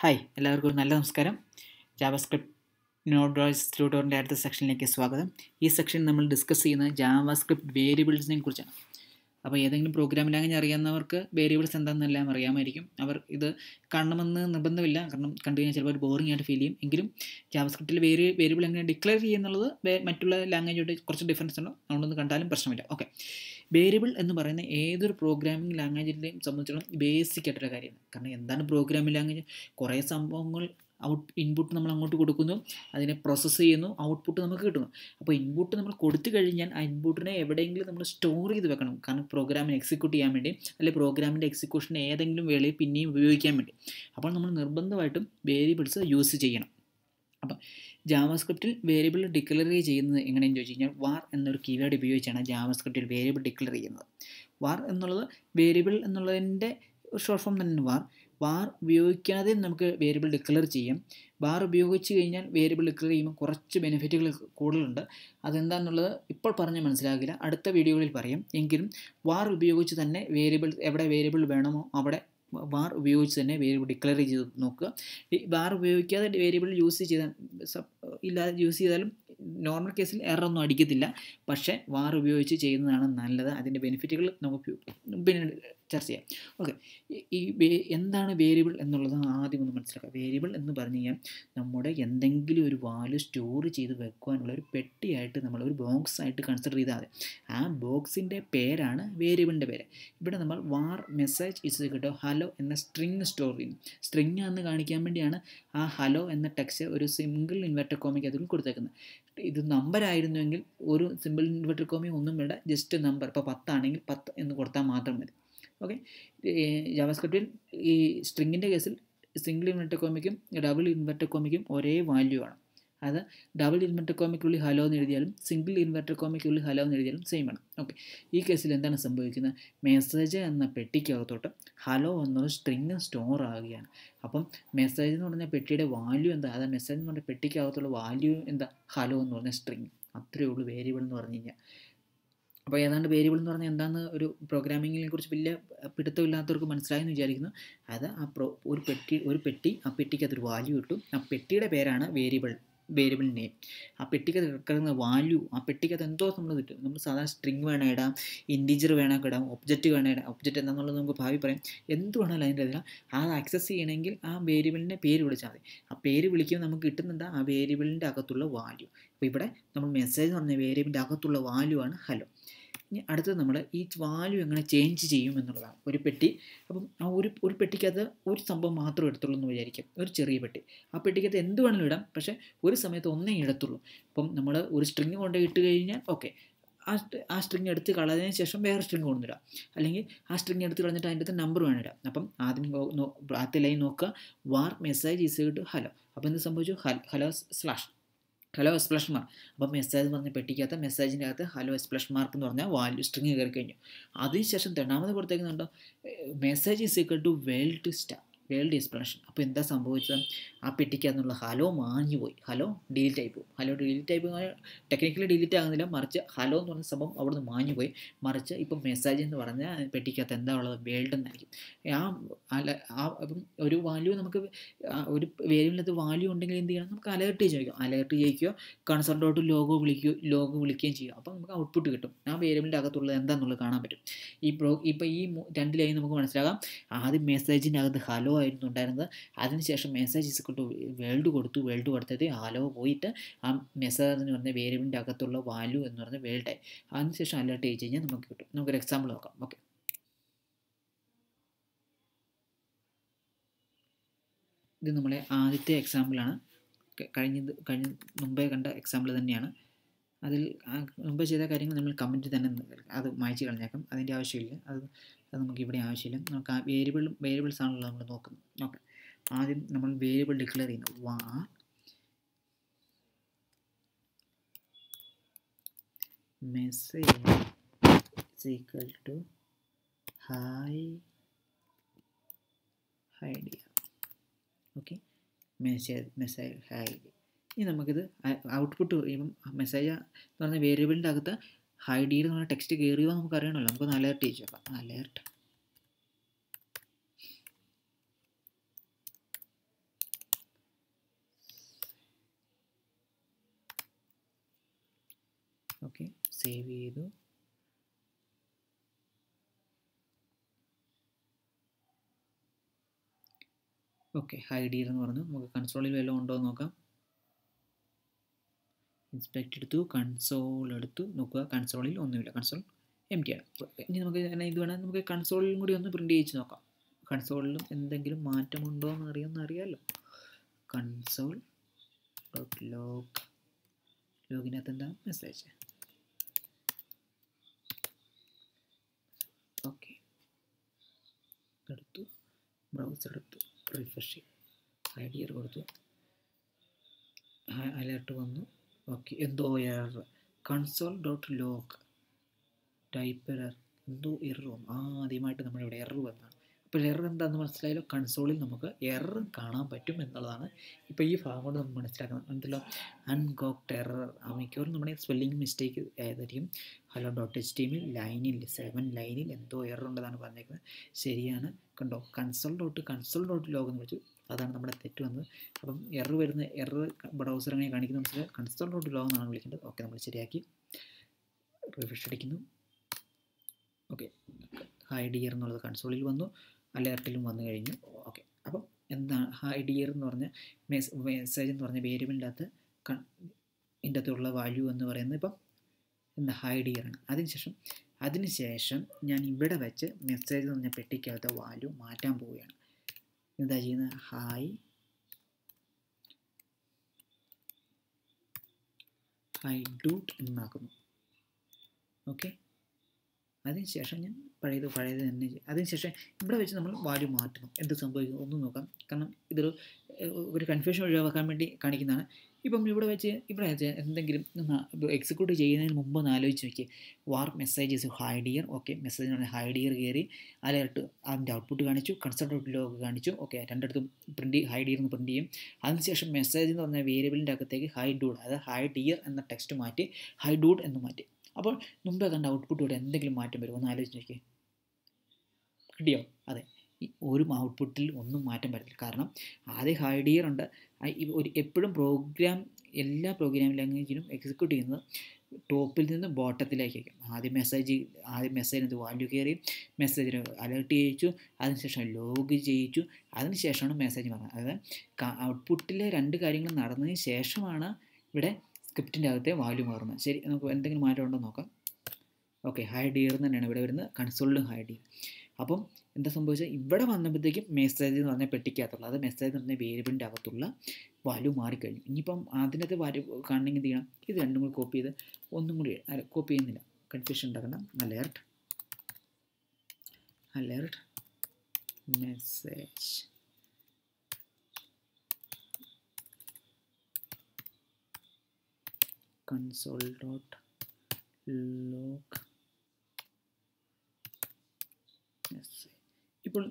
hi എല്ലാവർക്കും നല്ല നമസ്കാരം ജാവാസ്ക്രിപ്റ്റ് നോഡ്രോയ്സ് ട്യൂട്ടോറിൻ്റെ അടുത്ത സെക്ഷനിലേക്ക് സ്വാഗതം ഈ സെക്ഷൻ നമ്മൾ ഡിസ്കസ് ചെയ്യുന്നത് ജാവാസ്ക്രിപ്റ്റ് വേരിയബിൾസിനെ കുറിച്ചാണ് അപ്പോൾ ഏതെങ്കിലും പ്രോഗ്രാം ലാംഗ്വേജ് അറിയാവുന്നവർക്ക് വേരിയബിൾസ് എന്താണെന്നെല്ലാം അറിയാമായിരിക്കും അവർ ഇത് കാണണമെന്ന് നിർബന്ധമില്ല കാരണം കണ്ടു കഴിഞ്ഞാൽ ചിലപ്പോൾ ഒരു ബോറിംഗ് ആയിട്ട് ഫീൽ ചെയ്യും എങ്കിലും ജാവസ്ക്രിപ്റ്റിൽ വേരി വേരിയബിൾ എങ്ങനെ ഡിക്ലെയർ ചെയ്യുന്നുള്ളത് മറ്റുള്ള ലാംഗ്വേജോട്ട് കുറച്ച് ഡിഫറൻസ് ഉണ്ട് അതുകൊണ്ടൊന്നും കണ്ടാലും പ്രശ്നമില്ല ഓക്കെ വേരിയബിൾ എന്ന് പറയുന്ന ഏതൊരു പ്രോഗ്രാമിംഗ് ലാംഗ്വേജിൻ്റെയും സംബന്ധിച്ചിടത്തോളം ബേസിക് ആയിട്ടുള്ള കാര്യമാണ് കാരണം എന്താണ് പ്രോഗ്രാമിംഗ് ലാംഗ്വേജ് കുറേ സംഭവങ്ങൾ ഔട്ട് ഇൻപുട്ട് നമ്മൾ അങ്ങോട്ട് കൊടുക്കുന്നു അതിനെ പ്രോസസ്സ് ചെയ്യുന്നു ഔട്ട്പുട്ട് നമുക്ക് കിട്ടുന്നു അപ്പോൾ ഇൻപുട്ട് നമ്മൾ കൊടുത്തു കഴിഞ്ഞാൽ ആ ഇൻപുട്ടിനെ എവിടെയെങ്കിലും നമ്മൾ സ്റ്റോർ ചെയ്ത് വെക്കണം കാരണം പ്രോഗ്രാമിന് എക്സിക്യൂട്ട് ചെയ്യാൻ വേണ്ടി അല്ലെങ്കിൽ പ്രോഗ്രാമിൻ്റെ എക്സിക്യൂഷന് ഏതെങ്കിലും വേളയിൽ പിന്നെയും ഉപയോഗിക്കാൻ വേണ്ടി അപ്പോൾ നമ്മൾ നിർബന്ധമായിട്ടും വേരിയബിൾസ് യൂസ് ചെയ്യണം അപ്പം ജാവാസ്ക്രിപ്റ്റിൽ വേരിയബിൾ ഡിക്ലെയർ ചെയ്യുന്നത് എങ്ങനെയെന്ന് ചോദിച്ചു കഴിഞ്ഞാൽ വാർ എന്നൊരു കീവേഡ് ഉപയോഗിച്ചാണ് ജാവാസ്ക്രിപ്റ്റിൽ വേരിയബിൾ ഡിക്ലർ ചെയ്യുന്നത് വാർ എന്നുള്ളത് വേരിയബിൾ എന്നുള്ളതിൻ്റെ ഷോർട്ട് ഫോം തന്നെയാണ് വാർ വാർ ഉപയോഗിക്കാതെ നമുക്ക് വേരിയബിൾ ഡിക്ലെയർ ചെയ്യാം വാർ ഉപയോഗിച്ച് കഴിഞ്ഞാൽ വേരിയബിൾ ഡിക്ലെയർ ചെയ്യുമ്പോൾ കുറച്ച് ബെനിഫിറ്റുകൾ കൂടുതലുണ്ട് അതെന്താണെന്നുള്ളത് ഇപ്പോൾ പറഞ്ഞ് മനസ്സിലാകില്ല അടുത്ത വീഡിയോകളിൽ പറയാം എങ്കിലും വാർ ഉപയോഗിച്ച് തന്നെ വേരിയബിൾ എവിടെ വേരിയബിൾ വേണമോ അവിടെ വാർ ഉപയോഗിച്ച് തന്നെ വേരിയബിൾ ഡിക്ലെയർ ചെയ്ത് നോക്കുക വാർ ഉപയോഗിക്കാതെ വേരിയബിൾ യൂസ് ചെയ്താൽ ഇല്ലാതെ യൂസ് ചെയ്താലും നോർമൽ കേസിൽ എറൊന്നും അടിക്കത്തില്ല പക്ഷേ വാർ ഉപയോഗിച്ച് ചെയ്യുന്നതാണ് നല്ലത് അതിൻ്റെ ബെനിഫിറ്റുകൾ നമുക്ക് പിന്നെ ചർച്ച ചെയ്യാം ഓക്കെ ഈ എന്താണ് വേരിയബിൾ എന്നുള്ളത് ആദ്യം ഒന്ന് മനസ്സിലാക്കുക വേരിയബിൾ എന്ന് പറഞ്ഞു കഴിഞ്ഞാൽ നമ്മുടെ എന്തെങ്കിലും ഒരു വാല്യൂ സ്റ്റോർ ചെയ്ത് വെക്കുവാനുള്ള ഒരു പെട്ടിയായിട്ട് നമ്മൾ ഒരു ബോക്സ് ആയിട്ട് കൺസിഡർ ചെയ്താൽ ആ ബോക്സിൻ്റെ പേരാണ് വേരിയബിളിൻ്റെ പേര് ഇവിടെ നമ്മൾ വാർ മെസ്സേജ് ഇസ് കിട്ടോ ഹലോ എന്ന സ്ട്രിങ് സ്റ്റോർ ചെയ്യുന്നു സ്ട്രിങ് എന്ന് കാണിക്കാൻ വേണ്ടിയാണ് ആ ഹലോ എന്ന ടെക്സ്റ്റ് ഒരു സിംഗിൾ ഇൻവെർട്ടർ കോമിക്ക് അതിൽ കൊടുത്തേക്കുന്നത് ഇത് നമ്പർ ആയിരുന്നുവെങ്കിൽ ഒരു സിമ്പിൾ ഇൻവെർട്ടർ കോമി ഒന്നും വേണ്ട ജസ്റ്റ് നമ്പർ ഇപ്പോൾ പത്താണെങ്കിൽ പത്ത് എന്ന് കൊടുത്താൽ മാത്രം മതി ഓക്കെ ജാവാസ്ക്രിപ്റ്റിൽ ഈ സ്ട്രിങ്ങിൻ്റെ കേസിൽ സിംഗിൾ ഇൻവെർട്ടഡ് കോമിക്കും ഡബിൾ ഇൻവെർട്ടഡ് കോമിക്കും ഒരേ വാല്യൂ ആണ് അത് ഡബിൾ ഇൻവെർട്ടഡ് കോമിക്കുള്ളിൽ ഹലോ എന്ന് എഴുതിയാലും സിംഗിൾ ഇൻവെർട്ടഡ് കോമിക്കുള്ളിൽ ഹലോ എന്ന് എഴുതിയാലും സെയിം ആണ് ഓക്കെ ഈ കേസിൽ എന്താണ് സംഭവിക്കുന്നത് മെസ്സേജ് എന്ന പെട്ടിക്കകത്തോട്ട് ഹലോ എന്നൊരു സ്ട്രിങ് സ്റ്റോർ ആവുകയാണ് അപ്പം മെസ്സേജ് എന്ന് പറഞ്ഞ പെട്ടിയുടെ വാല്യൂ എന്താ അതായത് മെസ്സേജ് എന്ന് പറഞ്ഞ പെട്ടിക്കകത്തുള്ള വാല്യൂ എന്താ ഹലോ എന്ന് പറഞ്ഞ സ്ട്രിങ് അത്രയേ ഉള്ളൂ വേരിയബിൾ എന്ന് പറഞ്ഞു കഴിഞ്ഞാൽ അപ്പോൾ ഏതാണ്ട് വേരിയബിൾ എന്ന് പറഞ്ഞാൽ എന്താണെന്ന് ഒരു പ്രോഗ്രാമിങ്ങിനെ കുറിച്ച് വലിയ പിടുത്തമില്ലാത്തവർക്ക് മനസ്സിലായെന്ന് വിചാരിക്കുന്നു അത് ആ പ്രോ ഒരു പെട്ടി ഒരു പെട്ടി ആ പെട്ടിക്ക് അതൊരു വാല്യൂ കിട്ടും ആ പെട്ടിയുടെ പേരാണ് വേരിയബിൾ വേരിയബിൾ നെയിം ആ പെട്ടിക്ക് കിടക്കുന്ന വാല്യൂ ആ അത് എന്തോ നമ്മൾ കിട്ടും നമ്മൾ സാധാരണ സ്ട്രിങ് വേണം ഇടാം ഇൻഡിജർ വേണം ഇടാം ഒബ്ജക്റ്റ് വേണം ഇടാം ഒബ്ജക്റ്റ് എന്താണെന്നുള്ളത് നമുക്ക് ഭാവി പറയാം എന്ത് വേണമെങ്കിലും അതിൻ്റെ ഇതിലാണ് അത് ആക്സസ് ചെയ്യണമെങ്കിൽ ആ വേരിയബിളിൻ്റെ പേര് വിളിച്ചാൽ മതി ആ പേര് വിളിക്കുമ്പോൾ നമുക്ക് കിട്ടുന്നത് ആ വേരിയബിളിൻ്റെ അകത്തുള്ള വാല്യൂ അപ്പോൾ ഇവിടെ നമ്മൾ മെസ്സേജ് എന്ന് പറഞ്ഞ വേരിയബിളിൻ്റെ അകത്തുള്ള വാല്യൂ ആണ് ഹലോ ഇനി അടുത്തത് നമ്മൾ ഈ വാല്യൂ എങ്ങനെ ചേഞ്ച് ചെയ്യും എന്നുള്ളതാണ് ഒരു പെട്ടി അപ്പം ആ ഒരു ഒരു പെട്ടിക്കകത്ത് ഒരു സംഭവം മാത്രം എടുത്തുള്ളൂ എന്ന് വിചാരിക്കും ഒരു ചെറിയ പെട്ടി ആ പെട്ടിക്കകത്ത് എന്ത് വേണമെങ്കിലും ഇടാം പക്ഷേ ഒരു സമയത്ത് ഒന്നേ ഇടത്തുള്ളൂ അപ്പം നമ്മൾ ഒരു സ്ട്രിങ് കൊണ്ട് ഇട്ട് കഴിഞ്ഞാൽ ഓക്കെ ആ ആ സ്ട്രിങ് എടുത്ത് കളഞ്ഞതിന് ശേഷം വേറെ സ്ട്രിങ് കൊണ്ടുവരാം അല്ലെങ്കിൽ ആ സ്ട്രിങ് എടുത്ത് കളഞ്ഞിട്ട് അതിൻ്റെ നമ്പർ വേണം ഇടാം അപ്പം ആദ്യം ആദ്യ ലൈൻ നോക്കുക var message is to hello അപ്പോൾ എന്ത് സംഭവിച്ചു hello slash hello exclamation mark അപ്പോൾ മെസ്സേജ് പറഞ്ഞ പെട്ടിക്കകത്ത് മെസ്സേജിൻ്റെ അകത്ത് ഹലോ എക്സ്പ്ലഷ് മാർക്ക് എന്ന് പറഞ്ഞാൽ വാല്യൂ സ്ട്രിങ് കയറി കഴിഞ്ഞു അതിനുശേഷം രണ്ടാമത് കൊടുത്തേക്കുന്നുണ്ടോ message is equal to world star world explanation അപ്പോൾ എന്താ സംഭവിച്ചത് ആ പെട്ടിക്കകത്തുള്ള ഹലോ മാഞ്ഞു പോയി ഹലോ ഡിലീറ്റ് ആയി പോകും ഹലോ ഡിലീറ്റ് ആയി പോകുന്ന ടെക്നിക്കലി ഡിലീറ്റ് ആകുന്നില്ല മറിച്ച് ഹലോ എന്ന് പറഞ്ഞ സംഭവം അവിടെ മാഞ്ഞുപോയി മാഞ്ഞു പോയി മറിച്ച് ഇപ്പം മെസ്സേജ് എന്ന് പറഞ്ഞാൽ പെട്ടിക്കകത്ത് എന്താ ഉള്ളത് വേൾഡ് എന്നായിരിക്കും ആ അല്ല ആ അപ്പം ഒരു വാല്യൂ നമുക്ക് ഒരു വേരിയബിളിനകത്ത് വാല്യൂ ഉണ്ടെങ്കിൽ എന്ത് ചെയ്യണം നമുക്ക് അലേർട്ട് ചോദിക്കും അലേർട്ട് ചെയ്യിക്കുകയോ കൺസോൾ ഡോട്ട് ലോഗോ വിളിക്കുകയോ ലോഗോ വിളിക്കുകയും ചെയ്യുക അപ്പം നമുക്ക് ഔട്ട്പുട്ട് കിട്ടും ആ വേരിയബിളിൻ്റെ അകത്തുള്ളത് എന്താണെന്നുള്ളത് കാണാൻ പറ്റും ഈ പ്രോ ഇപ്പം ഈ ലൈൻ നമുക്ക് മനസ്സിലാകാം ആദ്യം മെസ്സേജിൻ്റെ അകത്ത് ഹലോ ആയിരുന്നു ഉണ്ടായിരുന്നത് അതിനുശേഷം മെസ്സേജ് കൊണ്ട് വേൾഡ് കൊടുത്തു വേൾഡ് കൊടുത്തത് ആലോ പോയിട്ട് ആ മെസ്സേജ് എന്ന് പറഞ്ഞ വേരിയബിളിൻ്റെ അകത്തുള്ള വാല്യൂ എന്ന് പറഞ്ഞ വേൾഡായി അതിനുശേഷം അലേർട്ട് ചെയ്ത് കഴിഞ്ഞാൽ നമുക്ക് കിട്ടും നമുക്കൊരു എക്സാമ്പിൾ നോക്കാം ഓക്കെ ഇത് നമ്മളെ ആദ്യത്തെ എക്സാമ്പിളാണ് കഴിഞ്ഞ കഴിഞ്ഞ മുമ്പേ കണ്ട എക്സാമ്പിൾ തന്നെയാണ് അതിൽ മുമ്പ് ചെയ്ത കാര്യങ്ങൾ നമ്മൾ കമൻറ്റ് തന്നെ അത് മായ്ച്ചു കളഞ്ഞേക്കാം അതിൻ്റെ ആവശ്യമില്ല അത് അത് നമുക്ക് ഇവിടെ ആവശ്യമില്ല നമുക്ക് ആ വേരിയബിളും വേരിയബിൾസ് ആണല്ലോ നമ്മൾ നോക്കുന്നത് ഓക്കെ ആദ്യം നമ്മൾ വേരിയബിൾ ഡിക്ലെയർ ചെയ്യുന്നു var message equal to hi hi dear okay message message hi dear ഇനി നമുക്കിത് ഔട്ട്പുട്ട് ചെയ്യുമ്പം മെസ്സേജ് എന്ന് പറഞ്ഞ വേരിയബിളിൻ്റെ അകത്ത് ഹൈ ഡിയർ എന്ന് ടെക്സ്റ്റ് കയറിയോ നമുക്ക് അറിയണമല്ലോ നമുക്ക് അലേർട്ട് ചെയ്യിച്ചേക്കാം അലേർട്ട് ഓക്കെ സേവ് ചെയ്തു ഓക്കെ ഹൈഡ് എന്ന് പറഞ്ഞു നമുക്ക് കൺസോളിൽ വല്ലതും ഉണ്ടോ എന്ന് നോക്കാം ഇൻസ്പെക്ട് എടുത്തു കൺസോൾ എടുത്തു നോക്കുക കൺസോളിൽ ഒന്നുമില്ല കൺസോൾ എം ടി ആണ് ഇനി നമുക്ക് ഇത് വേണമെങ്കിൽ നമുക്ക് കൺസോളിലും കൂടി ഒന്ന് പ്രിൻ്റ് ചെയ്ത് നോക്കാം കൺസോളിലും എന്തെങ്കിലും മാറ്റമുണ്ടോ എന്ന് അറിയാമെന്ന് അറിയാമല്ലോ കൺസോൾ ഡോട്ട് ലോഗ് ലോഗിനകത്ത് എന്താ മെസ്സേജ് ബ്രൗസർ എടുത്തു റിഫ്രഷ് ചെയ്തു ഐഡിയർ കൊടുത്തു അലേർട്ട് വന്നു ഓക്കെ എന്തോ error console dot log type error എന്തോ വന്നു ആദ്യമായിട്ട് ഇവിടെ എറർ വന്നതാണ് അപ്പോൾ എറർ എന്താണെന്ന് മനസ്സിലായാലോ കൺസോളിൽ നമുക്ക് എറർ കാണാൻ പറ്റും എന്നുള്ളതാണ് ഇപ്പോൾ ഈ ഭാഗം കൊണ്ട് നമുക്ക് മനസ്സിലാക്കണം എന്തല്ലോ അൺകോക്ട് എറർ മിക്കവാറും നമ്മുടെ സ്പെല്ലിംഗ് മിസ്റ്റേക്ക് ആയതായിരിക്കും ഹലോ ഡോട്ട് എച്ച് ടീമിൽ ലൈനിൽ സെവൻ ലൈനിൽ എന്തോ എറർ ഉണ്ടെന്നാണ് പറഞ്ഞേക്കുന്നത് ശരിയാണ് കണ്ടോ console dot console dot log എന്ന് വിളിച്ചു അതാണ് നമ്മുടെ തെറ്റ് വന്നത് അപ്പം എറർ വരുന്ന എറർ ബ്രൗസർ അങ്ങനെ കാണിക്കുന്ന മനസ്സിലായി കൺസോൾ ഡോട്ട് ലോഗ് എന്നാണ് വിളിക്കേണ്ടത് ഓക്കെ നമ്മൾ ശരിയാക്കി റിഫ്രഷ് അടിക്കുന്നു ഓക്കെ ഹൈ ഡിയർ എന്നുള്ളത് കൺസോളിൽ വന്നു അലേർട്ടിലും വന്നു കഴിഞ്ഞു ഓക്കെ അപ്പം എന്താണ് ഹൈ ഡിയർ എന്ന് പറഞ്ഞ മെസ്സേജ് എന്ന് പറഞ്ഞ വേരിയബിളിൻ്റെ അകത്ത് ഇതിൻ്റെ അകത്തുള്ള വാല്യൂ എന്ന് പറയുന്നത് ഇപ്പം എന്താ ഹൈഡ് ചെയ്യണം അതിനുശേഷം അതിനുശേഷം ഞാൻ ഇവിടെ വെച്ച് മെസ്സേജ് എന്ന് പറഞ്ഞ പെട്ടിക്കകത്തെ വാല്യൂ മാറ്റാൻ പോവുകയാണ് എന്താ ചെയ്യുന്നത് ഹായ് ഹൈ ഡൂട്ട് എന്നാക്കുന്നു ഓക്കെ അതിനുശേഷം ഞാൻ പഴയത് പഴയത് തന്നെ അതിനുശേഷം ഇവിടെ വെച്ച് നമ്മൾ വാല്യൂ മാറ്റണം എന്ത് സംഭവിക്കും ഒന്നും നോക്കാം കാരണം ഇതൊരു ഒരു കൺഫ്യൂഷൻ ഒഴിവാക്കാൻ വേണ്ടി കാണിക്കുന്നതാണ് ഇപ്പം ഇവിടെ വെച്ച് ഇവിടെ വെച്ച് എന്തെങ്കിലും എക്സിക്യൂട്ട് ചെയ്യുന്നതിന് മുമ്പ് ഒന്ന് ആലോചിച്ച് നോക്കി var messages hide dear okay message പറഞ്ഞാൽ ഹൈഡ് ഡിയർ കയറി അലേർട്ട് അതിൻ്റെ ഔട്ട്പുട്ട് കാണിച്ചു കൺസൾട്ട് ഔട്ട്ലോഗ് കാണിച്ചു ഓക്കെ രണ്ടിടത്തും പ്രിൻറ്റ് ഹൈഡ് ഡിയർ എന്ന് പ്രിൻറ്റ് ചെയ്യും അതിനുശേഷം മെസ്സേജ് എന്ന് പറഞ്ഞാൽ വേരിയബിളിൻ്റെ അകത്തേക്ക് ഹൈ ഡൂഡ് അതായത് ഹൈ ഡിയർ എന്ന ടെക്സ്റ്റ് മാറ്റി ഹൈ ഡൂഡ് എന്ന് മാറ്റി അപ്പോൾ മുമ്പേ കണ്ട ഇവിടെ എന്തെങ്കിലും മാറ്റം വരും ഒന്ന് ആലോചിച്ച് നോക്കി കിട്ടിയോ അതെ ഒരു ഔട്ട്പുട്ടിൽ ഒന്നും മാറ്റം വരത്തില്ല കാരണം ആദ്യം ഹൈ ഡിയർ ഉണ്ട് ഒരു എപ്പോഴും പ്രോഗ്രാം എല്ലാ പ്രോഗ്രാം ലാംഗ്വേജിനും എക്സിക്യൂട്ട് ചെയ്യുന്നത് ടോപ്പിൽ നിന്ന് ബോട്ടത്തിലേക്കായിരിക്കും ആദ്യം മെസ്സേജ് ആദ്യം മെസ്സേജിനത് വാല്യൂ കയറി മെസ്സേജിന് അലേർട്ട് ചെയ്യിച്ചു അതിനുശേഷം ലോഗ് ചെയ്യിച്ചു അതിനുശേഷമാണ് മെസ്സേജ് പറഞ്ഞത് അതായത് ഔട്ട്പുട്ടിലെ രണ്ട് കാര്യങ്ങൾ നടന്നതിന് ശേഷമാണ് ഇവിടെ സ്ക്രിപ്റ്റിൻ്റെ അകത്തെ വാല്യൂ മാറുന്നത് ശരി നമുക്ക് എന്തെങ്കിലും മാറ്റം ഉണ്ടോ നോക്കാം ഓക്കെ ഹൈ ഡിയർ എന്ന് തന്നെയാണ് ഇവിടെ വരുന്നത് കൺസോളിലും ഹൈ ഡിയർ അപ്പം എന്താ സംഭവിച്ചാൽ ഇവിടെ വന്നപ്പോഴത്തേക്കും മെസ്സേജ് എന്ന് പറഞ്ഞ പെട്ടിക്കകത്തുള്ള അത് മെസ്സേജ് എന്ന് പറഞ്ഞ വേരിയബിളിൻ്റെ അകത്തുള്ള വാല്യൂ മാറിക്കഴിഞ്ഞു ഇനിയിപ്പം അതിനകത്ത് വാല്യൂ കാണണമെങ്കിൽ എന്ത് ചെയ്യണം ഇത് രണ്ടും കൂടി കോപ്പി ചെയ്ത് ഒന്നും കൂടി കോപ്പി ചെയ്യുന്നില്ല കൺഫ്യൂഷൻ ഉണ്ടാക്കണം alert alert message console dot log ഇപ്പോൾ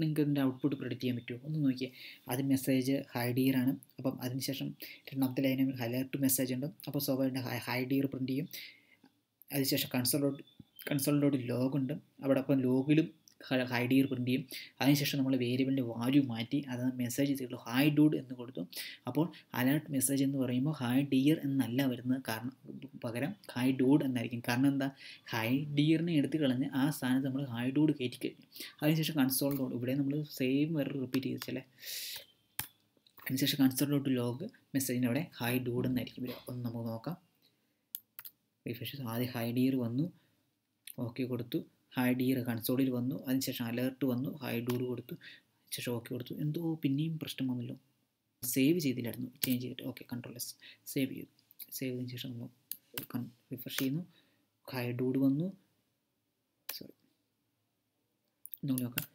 നിങ്ങൾക്ക് ഇതിൻ്റെ ഔട്ട്പുട്ട് പ്രെഡിക്റ്റ് ചെയ്യാൻ പറ്റുമോ ഒന്ന് നോക്കിയേ ആദ്യം മെസ്സേജ് ഹൈ ഡിയർ ആണ് അപ്പം അതിനുശേഷം രണ്ടാമത്തെ ലൈനിൽ ഹലേർട്ട് മെസ്സേജ് ഉണ്ട് അപ്പോൾ സ്വാഭാവികമായിട്ട് ഹൈ ഡിയർ പ്രിൻറ്റ് ചെയ്യും അതിനുശേഷം കൺസോൾ കൺസോളിലോട്ട് ലോഗുണ്ട് അവിടെ അപ്പം ലോഗിലും ഹൈഡ് ഇയർ പ്രിൻറ്റ് ചെയ്യും അതിനുശേഷം നമ്മൾ വേരിയബിളിൻ്റെ വാല്യൂ മാറ്റി അത് മെസ്സേജ് ചെയ്തിട്ടുള്ള ഹൈ ഡൂഡ് എന്ന് കൊടുത്തു അപ്പോൾ അലേർട്ട് മെസ്സേജ് എന്ന് പറയുമ്പോൾ ഹൈ ഡിയർ എന്നല്ല വരുന്നത് കാരണം പകരം ഹൈ ഡൂഡ് എന്നായിരിക്കും കാരണം എന്താ ഹൈ ഡിയറിനെ എടുത്തു കളഞ്ഞ് ആ സ്ഥാനത്ത് നമ്മൾ ഹൈ ഡൂഡ് കയറ്റി കഴിഞ്ഞു അതിനുശേഷം കൺസോൾ ഡോട്ട് ഇവിടെ നമ്മൾ സെയിം വേറെ റിപ്പീറ്റ് ചെയ്ത് അല്ലേ അതിനുശേഷം കൺസോൾ ഡോട്ട് ലോഗ് മെസ്സേജിൻ്റെ അവിടെ ഹൈ ഡൂഡ് എന്നായിരിക്കും വരിക ഒന്ന് നമുക്ക് നോക്കാം റിഫ്രഷ് ആദ്യം ഹൈ ഡിയർ വന്നു ഓക്കെ കൊടുത്തു ഹായ് ഡിയർ കൺസോളിൽ വന്നു അതിനുശേഷം അലേർട്ട് വന്നു ഹായ് ഡൂർ കൊടുത്തു ശേഷം ഓക്കെ കൊടുത്തു എന്തോ പിന്നെയും പ്രശ്നം വന്നല്ലോ സേവ് ചെയ്തില്ലായിരുന്നു ചേഞ്ച് ചെയ്തിട്ട് ഓക്കെ കൺട്രോൾ എസ് സേവ് ചെയ്തു സേവ് ചെയ്തതിന് ശേഷം നമ്മൾ റിഫ്രഷ് ചെയ്യുന്നു ഹായ് ഡൂഡ് വന്നു സോറി ഒന്നുകൂടി നോക്കാം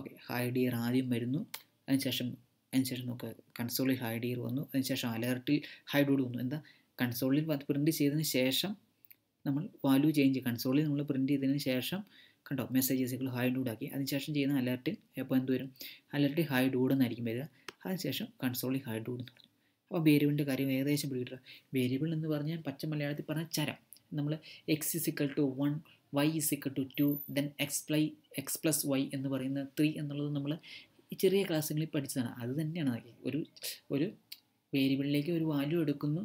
ഓക്കെ ഹായ് ഡിയർ ആദ്യം വരുന്നു അതിനുശേഷം അതിനുശേഷം നമുക്ക് കൺസോളിൽ ഹൈ ഡിയർ വന്നു അതിനുശേഷം അലേർട്ടിൽ ഹൈ ഡൂഡ് വന്നു എന്താ കൺസോളിൽ പ്രിൻറ്റ് ചെയ്തതിന് ശേഷം നമ്മൾ വാല്യൂ ചേഞ്ച് കൺസോളിൽ നമ്മൾ പ്രിൻറ്റ് ചെയ്തതിന് ശേഷം കണ്ടോ മെസ്സേജസ് ഇക്കൾ ഹൈ ആക്കി അതിനുശേഷം ചെയ്യുന്ന അലർട്ട് എപ്പോൾ എന്ത് വരും അലർട്ട് ഹൈ ഡൂഡ് എന്നായിരിക്കും വരിക അതിനുശേഷം കൺസോളിൽ ഹൈ ഡൂഡ് എന്ന് പറയും അപ്പോൾ വേരിയബിളിൻ്റെ കാര്യം ഏകദേശം പിടികിട്ടുക വേരിയബിൾ എന്ന് പറഞ്ഞാൽ പച്ച മലയാളത്തിൽ പറഞ്ഞാൽ ചരം നമ്മൾ x is equal to one y is equal to two then x പ്ലൈ എക്സ് പ്ലസ് വൈ എന്ന് പറയുന്ന ത്രീ എന്നുള്ളത് നമ്മൾ ഈ ചെറിയ ക്ലാസ്സുകളിൽ പഠിച്ചതാണ് അത് തന്നെയാണ് ഒരു ഒരു വേരിയബിളിലേക്ക് ഒരു വാല്യൂ എടുക്കുന്നു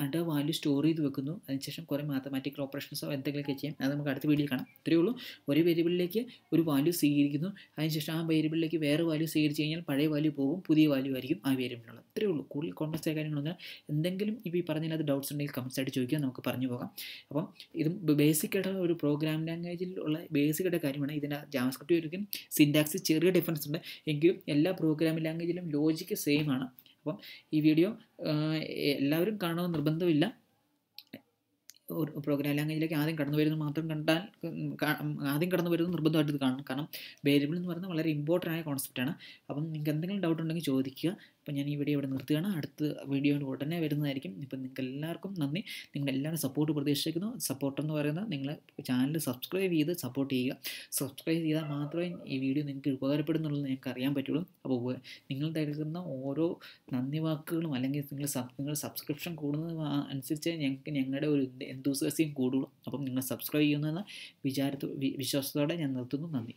ഡാറ്റ വാല്യൂ സ്റ്റോർ ചെയ്ത് വെക്കുന്നു അതിനുശേഷം കുറേ മാത്തമാറ്റിക്കൽ ഓപ്പറേഷൻസോ എന്തെങ്കിലുമൊക്കെ ചെയ്യാം അത് നമുക്ക് അടുത്ത വീഡിയോയിൽ കാണാം ഇത്രയേ ഉള്ളൂ ഒരു വേരിയബിളിലേക്ക് ഒരു വാല്യൂ സ്വീകരിക്കുന്നു അതിനുശേഷം ആ വേരിയബിളിലേക്ക് വേറെ വാല്യൂ സ്വീകരിച്ച് കഴിഞ്ഞാൽ പഴയ വാല്യൂ പോകും പുതിയ വാല്യൂ ആയിരിക്കും ആ വേരിയബിളിനുള്ളത് ഇത്രയേ ഉള്ളൂ കൂടുതൽ കോൺവെക്സ് ആയ കാര്യങ്ങളൊന്നും എന്തെങ്കിലും ഇപ്പോൾ ഈ പറഞ്ഞതിനകത്ത് ഡൗട്ട്സ് ഉണ്ടെങ്കിൽ കമൻസ് ആയിട്ട് ചോദിക്കാം നമുക്ക് പറഞ്ഞു പോകാം അപ്പം ഇതും ബേസിക് ഒരു പ്രോഗ്രാം ലാംഗ്വേജിൽ ഉള്ള ബേസിക് ആയിട്ട് കാര്യമാണ് ഇതിൻ്റെ ജാമസ്ക്രിപ്റ്റ് വരയ്ക്കും സിൻഡാക്സ് ചെറിയ ഡിഫറൻസ് ഉണ്ട് എങ്കിലും എല്ലാ പ്രോഗ്രാമിംഗ് ലാംഗ്വേജിലും ലോജിക്ക് സെയിം ആണ് അപ്പം ഈ വീഡിയോ എല്ലാവരും കാണണമെന്ന് നിർബന്ധമില്ല ഒരു പ്രോഗ്രാം ലാംഗ്വേജിലേക്ക് ആദ്യം കടന്നു വരുന്നത് മാത്രം കണ്ടാൽ ആദ്യം കടന്നു വരുന്നത് നിർബന്ധമായിട്ട് കാണണം കാരണം വേരിയബിൾ എന്ന് പറയുന്നത് വളരെ ഇമ്പോർട്ടൻ്റ് ആയ കോൺസെപ്റ്റാണ് അപ്പം നിങ്ങൾക്ക് എന്തെങ്കിലും ഡൗട്ട് ഉണ്ടെങ്കിൽ ചോദിക്കുക അപ്പം ഞാൻ ഈ വീഡിയോ ഇവിടെ നിർത്തുകയാണ് അടുത്ത വീഡിയോ ഉടനെ വരുന്നതായിരിക്കും ഇപ്പം നിങ്ങൾക്ക് എല്ലാവർക്കും നന്ദി നിങ്ങളെല്ലാവരും സപ്പോർട്ട് പ്രതീക്ഷിക്കുന്നു സപ്പോർട്ട് എന്ന് പറയുന്നത് നിങ്ങൾ ചാനൽ സബ്സ്ക്രൈബ് ചെയ്ത് സപ്പോർട്ട് ചെയ്യുക സബ്സ്ക്രൈബ് ചെയ്താൽ മാത്രമേ ഈ വീഡിയോ നിങ്ങൾക്ക് ഉപകാരപ്പെടുന്നുള്ളൂ നിങ്ങൾക്ക് അറിയാൻ പറ്റുള്ളൂ അപ്പോൾ നിങ്ങൾ തരുന്ന ഓരോ നന്ദി വാക്കുകളും അല്ലെങ്കിൽ നിങ്ങൾ നിങ്ങൾ സബ്സ്ക്രിപ്ഷൻ കൂടുന്നത് അനുസരിച്ച് ഞങ്ങൾക്ക് ഞങ്ങളുടെ ഒരു എന്തൂസസ്യം കൂടുള്ളൂ അപ്പം നിങ്ങൾ സബ്സ്ക്രൈബ് ചെയ്യുന്ന വിചാരത്തോ വിശ്വാസത്തോടെ ഞാൻ നിർത്തുന്നു നന്ദി